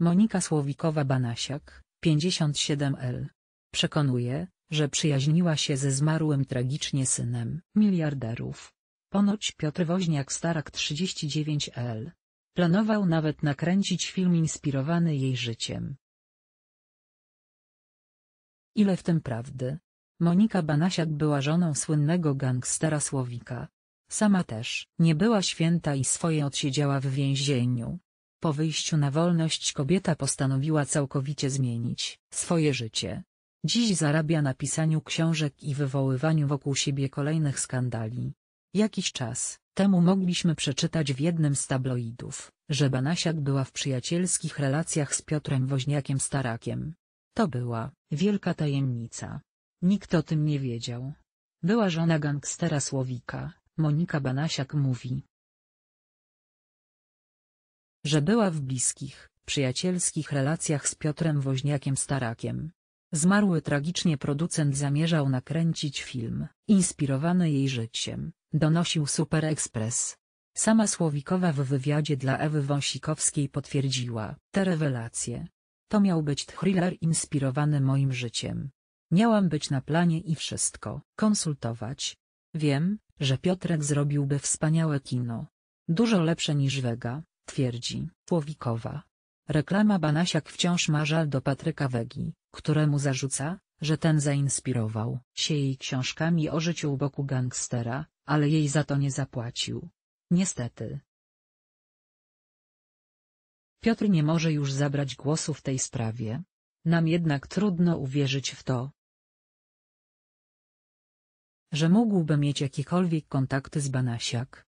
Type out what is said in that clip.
Monika Słowikowa-Banasiak, 57L. Przekonuje, że przyjaźniła się ze zmarłym tragicznie synem miliarderów. Ponoć Piotr Woźniak-Starak 39L. Planował nawet nakręcić film inspirowany jej życiem. Ile w tym prawdy? Monika Banasiak była żoną słynnego gangstera Słowika. Sama też nie była święta i swoje odsiedziała w więzieniu. Po wyjściu na wolność kobieta postanowiła całkowicie zmienić swoje życie. Dziś zarabia na pisaniu książek i wywoływaniu wokół siebie kolejnych skandali. Jakiś czas temu mogliśmy przeczytać w jednym z tabloidów, że Banasiak była w przyjacielskich relacjach z Piotrem Woźniakiem Starakiem. To była wielka tajemnica. Nikt o tym nie wiedział. Była żona gangstera Słowika, Monika Banasiak mówi, że była w bliskich, przyjacielskich relacjach z Piotrem Woźniakiem Starakiem. Zmarły tragicznie producent zamierzał nakręcić film, inspirowany jej życiem, donosił Super Express. Sama Słowikowa w wywiadzie dla Ewy Wąsikowskiej potwierdziła te rewelacje. To miał być thriller inspirowany moim życiem. Miałam być na planie i wszystko konsultować. Wiem, że Piotrek zrobiłby wspaniałe kino. Dużo lepsze niż Wega, Twierdzi Płowikowa. Reklama Banasiak wciąż ma żal do Patryka Wegi, któremu zarzuca, że ten zainspirował się jej książkami o życiu u boku gangstera, ale jej za to nie zapłacił. Niestety. Piotr nie może już zabrać głosu w tej sprawie. Nam jednak trudno uwierzyć w to, że mógłby mieć jakikolwiek kontakty z Banasiak.